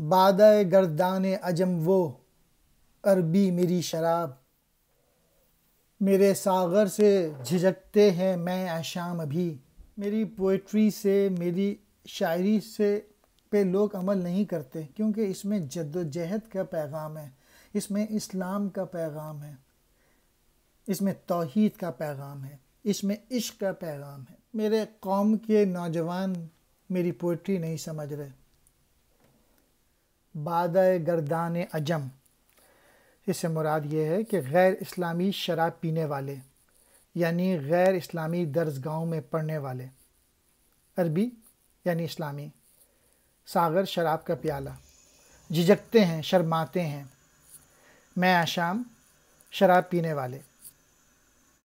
बाद गर्दान अजम वो अरबी मेरी शराब मेरे सागर से झिझकते हैं मैं आशाम अभी मेरी पोइट्री से मेरी शायरी से पे लोग अमल नहीं करते क्योंकि इसमें जद्दोजहद का पैगाम है इसमें इस्लाम का पैगाम है इसमें तोहद का पैगाम है इसमें इश्क का पैगाम है मेरे कौम के नौजवान मेरी पोइट्री नहीं समझ रहे बाद गर्दान अजम इससे मुराद ये है कि गैर इस्लामी शराब पीने वाले यानी गैर इस्लामी दर्ज़ गाँव में पढ़ने वाले अरबी यानी इस्लामी सागर शराब का प्याला झिझकते हैं शर्माते हैं मैं आशाम शराब पीने वाले